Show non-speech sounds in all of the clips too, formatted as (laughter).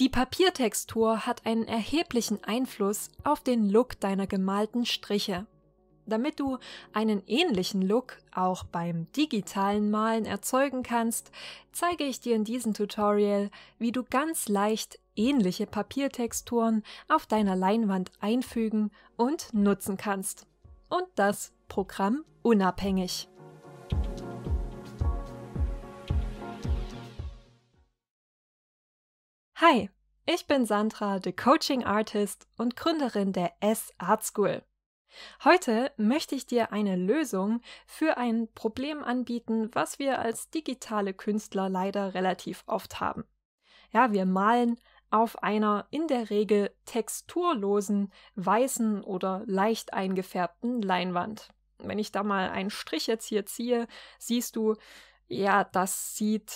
Die Papiertextur hat einen erheblichen Einfluss auf den Look deiner gemalten Striche. Damit du einen ähnlichen Look auch beim digitalen Malen erzeugen kannst, zeige ich dir in diesem Tutorial, wie du ganz leicht ähnliche Papiertexturen auf deiner Leinwand einfügen und nutzen kannst. Und das Programm unabhängig. Hi, ich bin Sandra, the Coaching Artist und Gründerin der S Art School. Heute möchte ich dir eine Lösung für ein Problem anbieten, was wir als digitale Künstler leider relativ oft haben. Ja, wir malen auf einer in der Regel texturlosen, weißen oder leicht eingefärbten Leinwand. Wenn ich da mal einen Strich jetzt hier ziehe, siehst du, ja, das sieht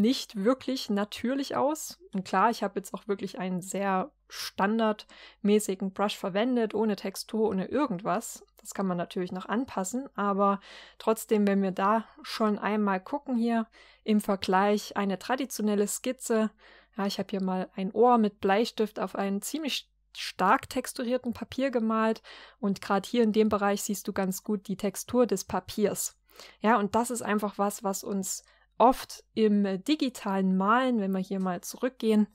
nicht wirklich natürlich aus. Und klar, ich habe jetzt auch wirklich einen sehr standardmäßigen Brush verwendet, ohne Textur, ohne irgendwas. Das kann man natürlich noch anpassen, aber trotzdem, wenn wir da schon einmal gucken hier im Vergleich eine traditionelle Skizze, ja, ich habe hier mal ein Ohr mit Bleistift auf einen ziemlich stark texturierten Papier gemalt und gerade hier in dem Bereich siehst du ganz gut die Textur des Papiers. Ja, und das ist einfach was, was uns oft im digitalen Malen, wenn wir hier mal zurückgehen,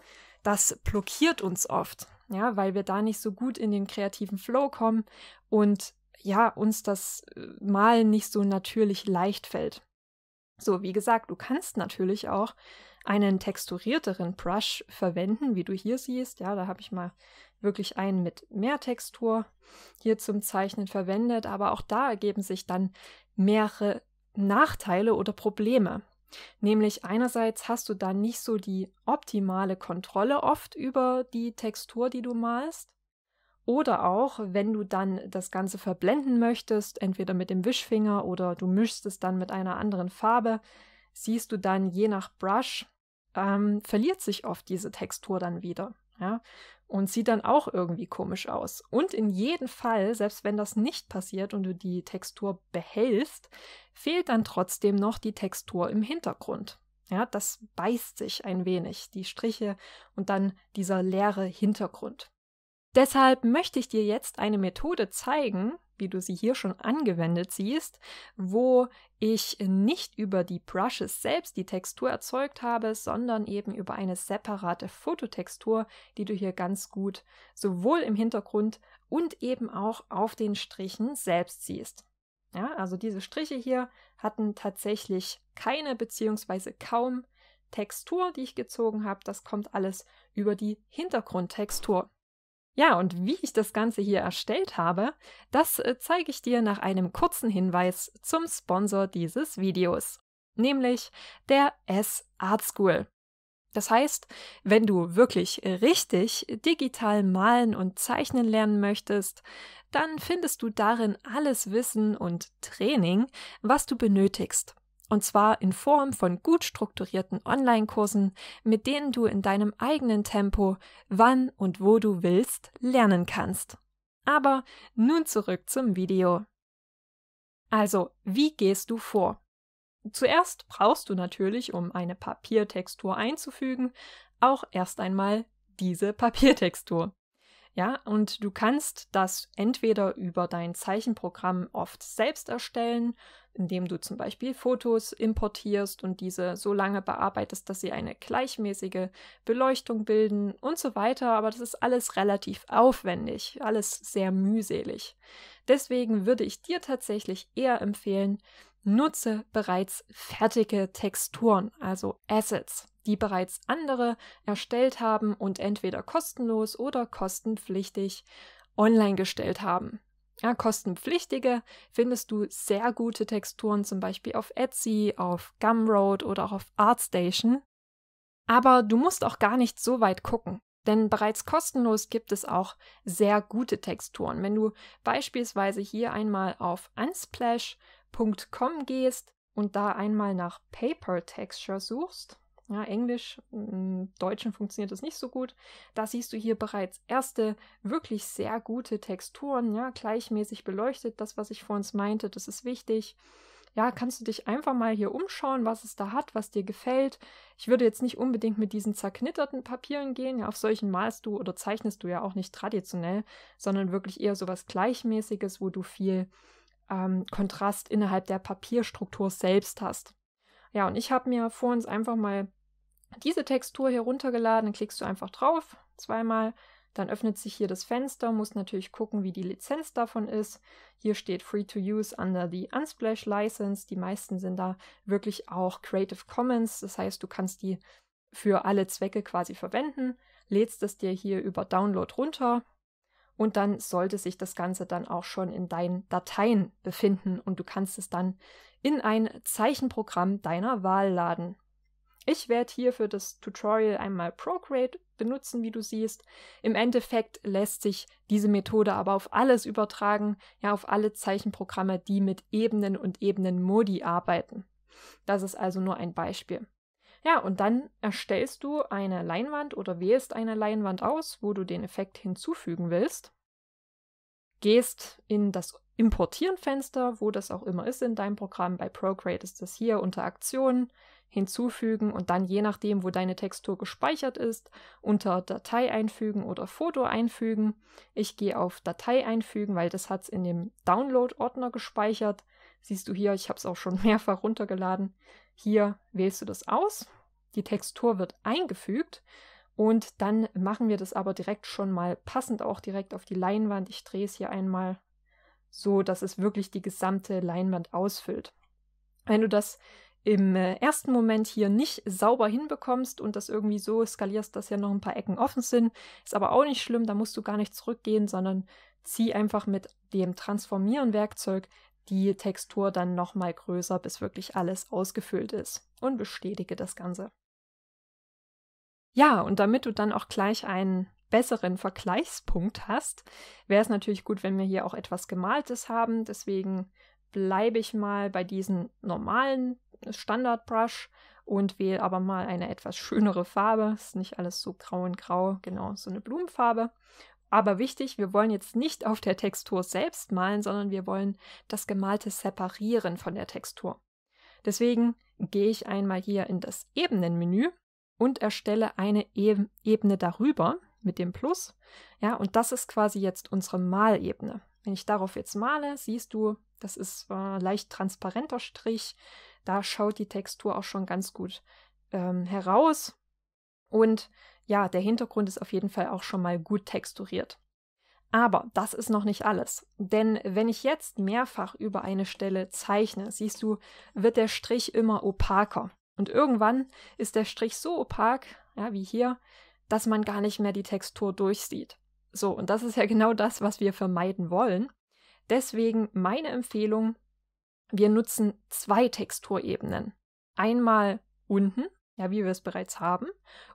das blockiert uns oft, ja, weil wir da nicht so gut in den kreativen Flow kommen und ja, uns das äh, Malen nicht so natürlich leicht fällt. So, wie gesagt, du kannst natürlich auch einen texturierteren Brush verwenden, wie du hier siehst. Ja, da habe ich mal wirklich einen mit mehr Textur hier zum Zeichnen verwendet, aber auch da ergeben sich dann mehrere Nachteile oder Probleme. Nämlich einerseits hast du dann nicht so die optimale Kontrolle oft über die Textur, die du malst. Oder auch, wenn du dann das Ganze verblenden möchtest, entweder mit dem Wischfinger oder du mischst es dann mit einer anderen Farbe, siehst du dann je nach Brush, ähm, verliert sich oft diese Textur dann wieder. Ja? und sieht dann auch irgendwie komisch aus. Und in jedem Fall, selbst wenn das nicht passiert und du die Textur behältst, fehlt dann trotzdem noch die Textur im Hintergrund. Ja, das beißt sich ein wenig, die Striche und dann dieser leere Hintergrund. Deshalb möchte ich dir jetzt eine Methode zeigen, wie du sie hier schon angewendet siehst, wo ich nicht über die Brushes selbst die Textur erzeugt habe, sondern eben über eine separate Fototextur, die du hier ganz gut sowohl im Hintergrund und eben auch auf den Strichen selbst siehst. Ja, also diese Striche hier hatten tatsächlich keine bzw. kaum Textur, die ich gezogen habe. Das kommt alles über die Hintergrundtextur. Ja, und wie ich das Ganze hier erstellt habe, das äh, zeige ich dir nach einem kurzen Hinweis zum Sponsor dieses Videos, nämlich der S Art School. Das heißt, wenn du wirklich richtig digital malen und zeichnen lernen möchtest, dann findest du darin alles Wissen und Training, was du benötigst. Und zwar in Form von gut strukturierten Online-Kursen, mit denen du in deinem eigenen Tempo, wann und wo du willst, lernen kannst. Aber nun zurück zum Video. Also, wie gehst du vor? Zuerst brauchst du natürlich, um eine Papiertextur einzufügen, auch erst einmal diese Papiertextur. Ja, und du kannst das entweder über dein Zeichenprogramm oft selbst erstellen, indem du zum Beispiel Fotos importierst und diese so lange bearbeitest, dass sie eine gleichmäßige Beleuchtung bilden und so weiter, aber das ist alles relativ aufwendig, alles sehr mühselig. Deswegen würde ich dir tatsächlich eher empfehlen, nutze bereits fertige Texturen, also Assets die bereits andere erstellt haben und entweder kostenlos oder kostenpflichtig online gestellt haben. Ja, kostenpflichtige findest du sehr gute Texturen, zum Beispiel auf Etsy, auf Gumroad oder auch auf Artstation. Aber du musst auch gar nicht so weit gucken. Denn bereits kostenlos gibt es auch sehr gute Texturen. Wenn du beispielsweise hier einmal auf unsplash.com gehst und da einmal nach Paper Texture suchst, ja, Englisch, im mm, Deutschen funktioniert das nicht so gut. Da siehst du hier bereits erste wirklich sehr gute Texturen, ja, gleichmäßig beleuchtet, das, was ich vorhin meinte, das ist wichtig. Ja, kannst du dich einfach mal hier umschauen, was es da hat, was dir gefällt. Ich würde jetzt nicht unbedingt mit diesen zerknitterten Papieren gehen, ja, auf solchen malst du oder zeichnest du ja auch nicht traditionell, sondern wirklich eher so was Gleichmäßiges, wo du viel ähm, Kontrast innerhalb der Papierstruktur selbst hast. Ja, und ich habe mir vor uns einfach mal diese Textur hier runtergeladen, dann klickst du einfach drauf, zweimal, dann öffnet sich hier das Fenster, musst natürlich gucken, wie die Lizenz davon ist. Hier steht Free to Use under the Unsplash License. Die meisten sind da wirklich auch Creative Commons, das heißt, du kannst die für alle Zwecke quasi verwenden, lädst es dir hier über Download runter und dann sollte sich das Ganze dann auch schon in deinen Dateien befinden und du kannst es dann in ein Zeichenprogramm deiner Wahl laden. Ich werde hier für das Tutorial einmal Procreate benutzen, wie du siehst. Im Endeffekt lässt sich diese Methode aber auf alles übertragen, ja auf alle Zeichenprogramme, die mit Ebenen und Ebenenmodi arbeiten. Das ist also nur ein Beispiel. Ja, und dann erstellst du eine Leinwand oder wählst eine Leinwand aus, wo du den Effekt hinzufügen willst. Gehst in das Importieren-Fenster, wo das auch immer ist in deinem Programm. Bei Procreate ist das hier unter Aktionen hinzufügen und dann je nachdem, wo deine Textur gespeichert ist, unter Datei einfügen oder Foto einfügen. Ich gehe auf Datei einfügen, weil das hat es in dem Download-Ordner gespeichert. Siehst du hier, ich habe es auch schon (laughs) mehrfach runtergeladen. Hier wählst du das aus. Die Textur wird eingefügt und dann machen wir das aber direkt schon mal passend auch direkt auf die Leinwand. Ich drehe es hier einmal so dass es wirklich die gesamte Leinwand ausfüllt. Wenn du das im äh, ersten Moment hier nicht sauber hinbekommst und das irgendwie so skalierst, dass ja noch ein paar Ecken offen sind, ist aber auch nicht schlimm, da musst du gar nicht zurückgehen, sondern zieh einfach mit dem Transformieren-Werkzeug die Textur dann nochmal größer, bis wirklich alles ausgefüllt ist und bestätige das Ganze. Ja, und damit du dann auch gleich einen besseren Vergleichspunkt hast, wäre es natürlich gut, wenn wir hier auch etwas Gemaltes haben. Deswegen bleibe ich mal bei diesem normalen Standard-Brush und wähle aber mal eine etwas schönere Farbe. Ist nicht alles so grau und grau, genau, so eine Blumenfarbe. Aber wichtig, wir wollen jetzt nicht auf der Textur selbst malen, sondern wir wollen das Gemalte separieren von der Textur. Deswegen gehe ich einmal hier in das Ebenenmenü und erstelle eine Ebene darüber mit dem Plus. Ja, und das ist quasi jetzt unsere Malebene. Wenn ich darauf jetzt male, siehst du, das ist äh, leicht transparenter Strich. Da schaut die Textur auch schon ganz gut ähm, heraus. Und ja, der Hintergrund ist auf jeden Fall auch schon mal gut texturiert. Aber das ist noch nicht alles. Denn wenn ich jetzt mehrfach über eine Stelle zeichne, siehst du, wird der Strich immer opaker. Und irgendwann ist der Strich so opak, ja, wie hier, dass man gar nicht mehr die Textur durchsieht. So, und das ist ja genau das, was wir vermeiden wollen. Deswegen meine Empfehlung, wir nutzen zwei Texturebenen. Einmal unten, ja, wie wir es bereits haben,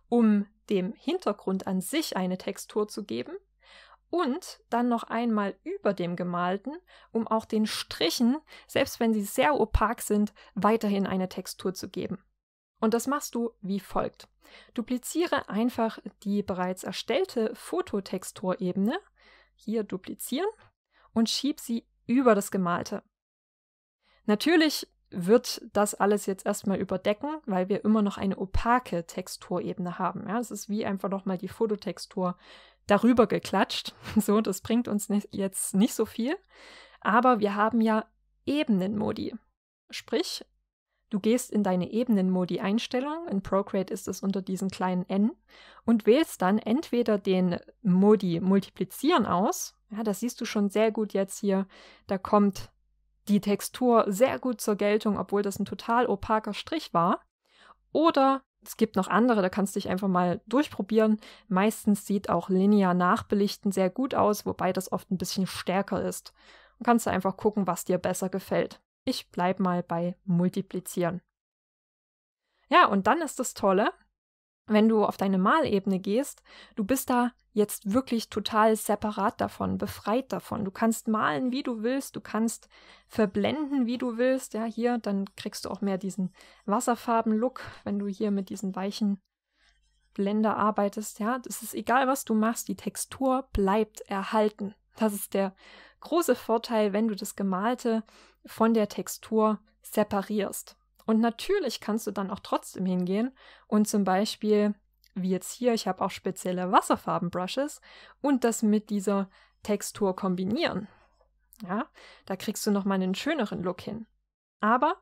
um dem Hintergrund an sich eine Textur zu geben und dann noch einmal über dem gemalten, um auch den Strichen, selbst wenn sie sehr opak sind, weiterhin eine Textur zu geben. Und das machst du wie folgt. Dupliziere einfach die bereits erstellte Fototexturebene, hier duplizieren, und schieb sie über das Gemalte. Natürlich wird das alles jetzt erstmal überdecken, weil wir immer noch eine opake Texturebene haben. Ja, es ist wie einfach nochmal die Fototextur darüber geklatscht. (laughs) So, das bringt uns nicht, jetzt nicht so viel. Aber wir haben ja Ebenenmodi. Sprich, Du gehst in deine Ebenen-Modi-Einstellung, in Procreate ist es unter diesen kleinen n, und wählst dann entweder den Modi multiplizieren aus, ja, das siehst du schon sehr gut jetzt hier, da kommt die Textur sehr gut zur Geltung, obwohl das ein total opaker Strich war, oder es gibt noch andere, da kannst du dich einfach mal durchprobieren. Meistens sieht auch linear Nachbelichten sehr gut aus, wobei das oft ein bisschen stärker ist. Und kannst du einfach gucken, was dir besser gefällt. Ich bleibe mal bei Multiplizieren. Ja, und dann ist das Tolle, wenn du auf deine Malebene gehst, du bist da jetzt wirklich total separat davon, befreit davon. Du kannst malen, wie du willst, du kannst verblenden, wie du willst. Ja, hier, dann kriegst du auch mehr diesen Wasserfarben-Look, wenn du hier mit diesen weichen Blender arbeitest. Ja, das ist egal, was du machst, die Textur bleibt erhalten. Das ist der große Vorteil, wenn du das Gemalte von der Textur separierst. Und natürlich kannst du dann auch trotzdem hingehen und zum Beispiel, wie jetzt hier, ich habe auch spezielle Wasserfarbenbrushes und das mit dieser Textur kombinieren. Ja, da kriegst du nochmal einen schöneren Look hin. Aber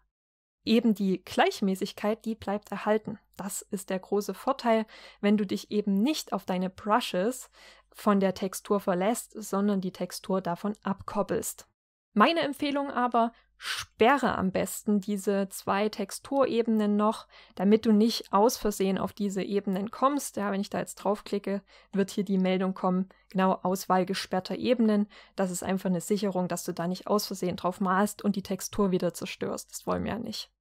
eben die Gleichmäßigkeit, die bleibt erhalten. Das ist der große Vorteil, wenn du dich eben nicht auf deine Brushes von der Textur verlässt, sondern die Textur davon abkoppelst. Meine Empfehlung aber, sperre am besten diese zwei Texturebenen noch, damit du nicht aus Versehen auf diese Ebenen kommst. Ja, wenn ich da jetzt draufklicke, wird hier die Meldung kommen, genau Auswahl gesperrter Ebenen. Das ist einfach eine Sicherung, dass du da nicht aus Versehen drauf malst und die Textur wieder zerstörst. Das wollen wir ja nicht.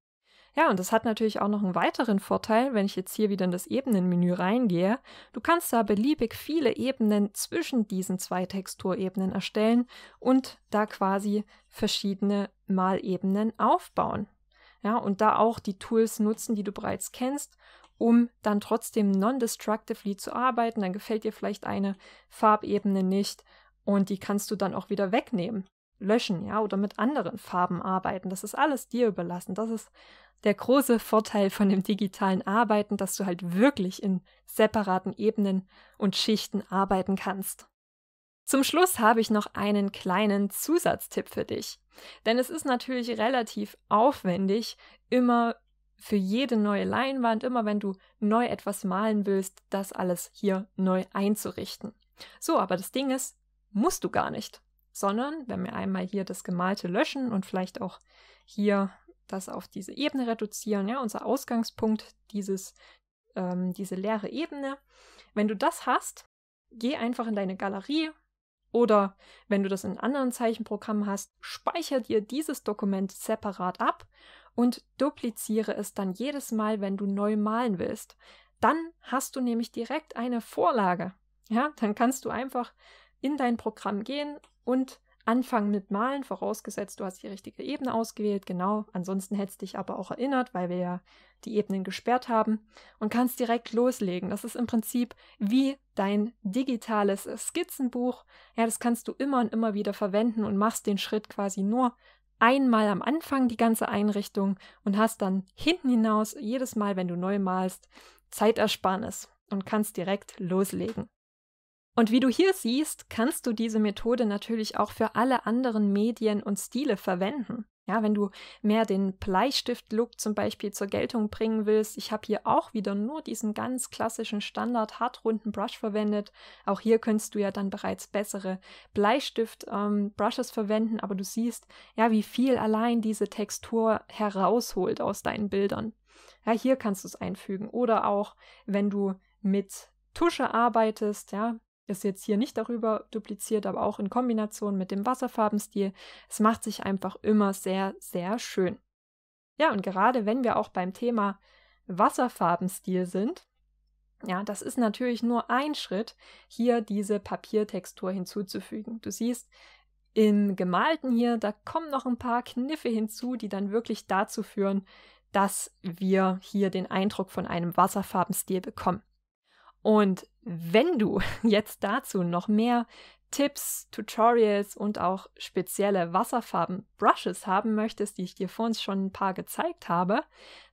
Ja, und das hat natürlich auch noch einen weiteren Vorteil, wenn ich jetzt hier wieder in das Ebenenmenü reingehe. Du kannst da beliebig viele Ebenen zwischen diesen zwei Texturebenen erstellen und da quasi verschiedene Malebenen aufbauen. Ja, und da auch die Tools nutzen, die du bereits kennst um dann trotzdem non-destructively zu arbeiten. Dann gefällt dir vielleicht eine Farbebene nicht und die kannst du dann auch wieder wegnehmen löschen, ja, oder mit anderen Farben arbeiten. Das ist alles dir überlassen. Das ist der große Vorteil von dem digitalen Arbeiten, dass du halt wirklich in separaten Ebenen und Schichten arbeiten kannst. Zum Schluss habe ich noch einen kleinen Zusatztipp für dich. Denn es ist natürlich relativ aufwendig, immer für jede neue Leinwand, immer wenn du neu etwas malen willst, das alles hier neu einzurichten. So, aber das Ding ist, musst du gar nicht sondern wenn wir einmal hier das Gemalte löschen und vielleicht auch hier das auf diese Ebene reduzieren, ja, unser Ausgangspunkt, dieses, ähm, diese leere Ebene. Wenn du das hast, geh einfach in deine Galerie oder wenn du das in anderen Zeichenprogrammen hast, speichere dir dieses Dokument separat ab und dupliziere es dann jedes Mal, wenn du neu malen willst. Dann hast du nämlich direkt eine Vorlage. Ja, dann kannst du einfach in dein Programm gehen, und anfangen mit Malen, vorausgesetzt du hast die richtige Ebene ausgewählt, genau. Ansonsten hättest dich aber auch erinnert, weil wir ja die Ebenen gesperrt haben und kannst direkt loslegen. Das ist im Prinzip wie dein digitales Skizzenbuch. Ja, das kannst du immer und immer wieder verwenden und machst den Schritt quasi nur einmal am Anfang die ganze Einrichtung und hast dann hinten hinaus jedes Mal, wenn du neu malst, Zeitersparnis und kannst direkt loslegen. Und wie du hier siehst, kannst du diese Methode natürlich auch für alle anderen Medien und Stile verwenden. Ja, wenn du mehr den Bleistift-Look zum Beispiel zur Geltung bringen willst, ich habe hier auch wieder nur diesen ganz klassischen Standard hartrunden Brush verwendet. Auch hier könntest du ja dann bereits bessere Bleistift-Brushes ähm, verwenden, aber du siehst ja, wie viel allein diese Textur herausholt aus deinen Bildern. Ja, hier kannst du es einfügen. Oder auch, wenn du mit Tusche arbeitest, ja, ist jetzt hier nicht darüber dupliziert, aber auch in Kombination mit dem Wasserfarbenstil. Es macht sich einfach immer sehr, sehr schön. Ja, und gerade wenn wir auch beim Thema Wasserfarbenstil sind, ja, das ist natürlich nur ein Schritt, hier diese Papiertextur hinzuzufügen. Du siehst, im Gemalten hier, da kommen noch ein paar Kniffe hinzu, die dann wirklich dazu führen, dass wir hier den Eindruck von einem Wasserfarbenstil bekommen. Und wenn du (laughs) jetzt dazu noch mehr Tipps, Tutorials und auch spezielle Wasserfarben-Brushes haben möchtest, die ich dir vorhin schon ein paar gezeigt habe,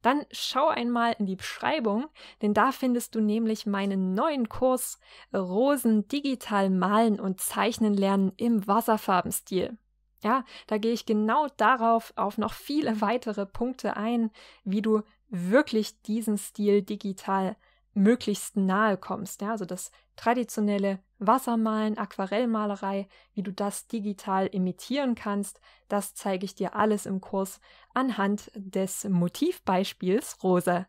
dann schau einmal in die Beschreibung, denn da findest du nämlich meinen neuen Kurs Rosen digital malen und zeichnen lernen im Wasserfarbenstil. Ja, da gehe ich genau darauf auf noch viele (laughs) weitere Punkte ein, wie du wirklich diesen Stil digital möglichst nahe kommst. Ja? Also das traditionelle Wassermalen, Aquarellmalerei, wie du das digital imitieren kannst, das zeige ich dir alles im Kurs anhand des Motivbeispiels Rose.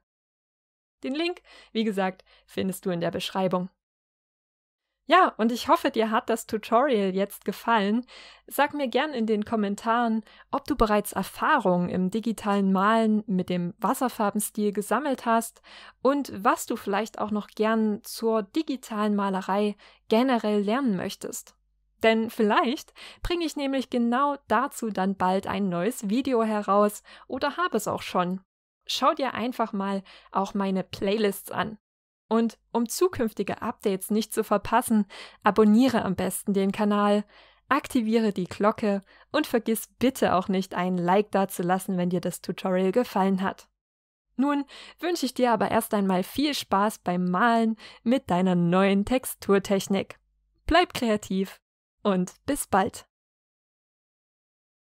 Den Link, wie gesagt, findest du in der Beschreibung. Ja, und ich hoffe, dir hat das Tutorial jetzt gefallen. Sag mir gern in den Kommentaren, ob du bereits Erfahrung im digitalen Malen mit dem Wasserfarbenstil gesammelt hast und was du vielleicht auch noch gern zur digitalen Malerei generell lernen möchtest. Denn vielleicht bringe ich nämlich genau dazu dann bald ein neues Video heraus oder habe es auch schon. Schau dir einfach mal auch meine Playlists an. Und um zukünftige Updates nicht zu verpassen, abonniere am besten den Kanal, aktiviere die Glocke und vergiss bitte auch nicht, ein Like dazulassen, wenn dir das Tutorial gefallen hat. Nun wünsche ich dir aber erst einmal viel Spaß beim Malen mit deiner neuen Texturtechnik. Bleib kreativ und bis bald!